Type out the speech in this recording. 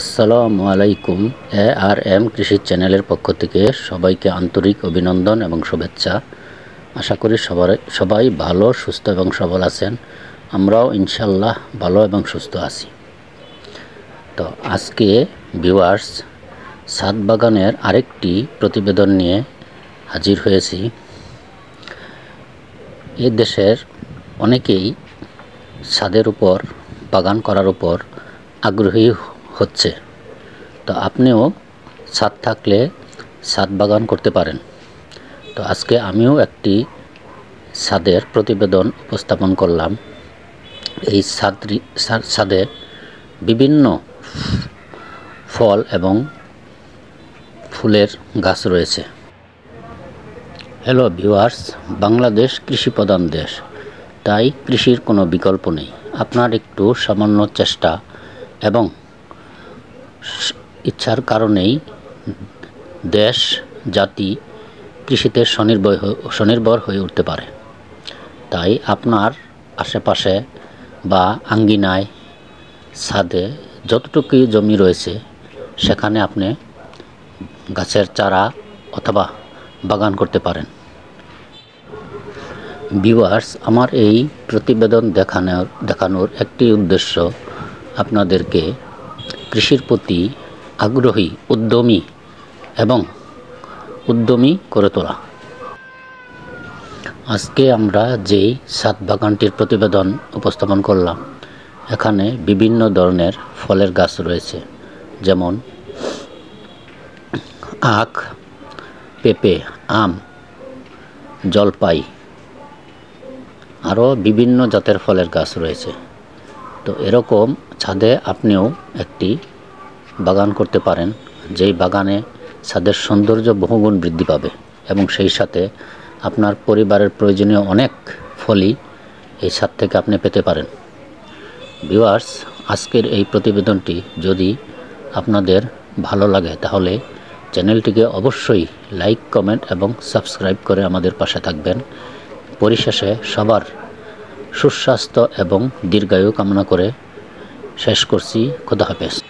আসসালামু আলাইকুম এ আর এম কৃষি চ্যানেলের পক্ষ থেকে সবাইকে আন্তরিক অভিনন্দন এবং শুভেচ্ছা আশা করি সবার সবাই ভালো সুস্থ এবং সবল আছেন আমরাও ইনশাল্লাহ ভালো এবং সুস্থ আছি তো আজকে ভিওয়ার্স সাত বাগানের আরেকটি প্রতিবেদন নিয়ে হাজির হয়েছি এ দেশের অনেকেই ছাদের উপর বাগান করার উপর আগ্রহী হচ্ছে তো আপনিও ছাদ থাকলে ছাদ বাগান করতে পারেন তো আজকে আমিও একটি ছাদের প্রতিবেদন উপস্থাপন করলাম এই ছাদ ছাদে বিভিন্ন ফল এবং ফুলের গাছ রয়েছে হ্যালো ভিউয়ার্স বাংলাদেশ কৃষি প্রধান দেশ তাই কৃষির কোনো বিকল্প নেই আপনার একটু সামান্য চেষ্টা এবং ইচ্ছার কারণেই দেশ জাতি কৃষিতে স্বনির্ভর স্বনির্ভর হয়ে উঠতে পারে তাই আপনার আশেপাশে বা আঙ্গিনায় ছাদে যতটুকু জমি রয়েছে সেখানে আপনি গাছের চারা অথবা বাগান করতে পারেন ভিউয়ার্স আমার এই প্রতিবেদন দেখানোর দেখানোর একটি উদ্দেশ্য আপনাদেরকে কৃষির প্রতি আগ্রহী উদ্যমী এবং উদ্যমী করে তোলা আজকে আমরা যে সাত বাগানটির প্রতিবেদন উপস্থাপন করলাম এখানে বিভিন্ন ধরনের ফলের গাছ রয়েছে যেমন আখ পেঁপে আম জলপাই আরও বিভিন্ন জাতের ফলের গাছ রয়েছে তো এরকম ছাদে আপনিও একটি বাগান করতে পারেন যেই বাগানে ছাদের সৌন্দর্য বহুগুণ বৃদ্ধি পাবে এবং সেই সাথে আপনার পরিবারের প্রয়োজনীয় অনেক ফলই এই ছাদ থেকে আপনি পেতে পারেন ভিউয়ার্স আজকের এই প্রতিবেদনটি যদি আপনাদের ভালো লাগে তাহলে চ্যানেলটিকে অবশ্যই লাইক কমেন্ট এবং সাবস্ক্রাইব করে আমাদের পাশে থাকবেন পরিশেষে সবার সুস্বাস্থ্য এবং দীর্ঘায়ু কামনা করে শেষ করছি খোদা হাফেজ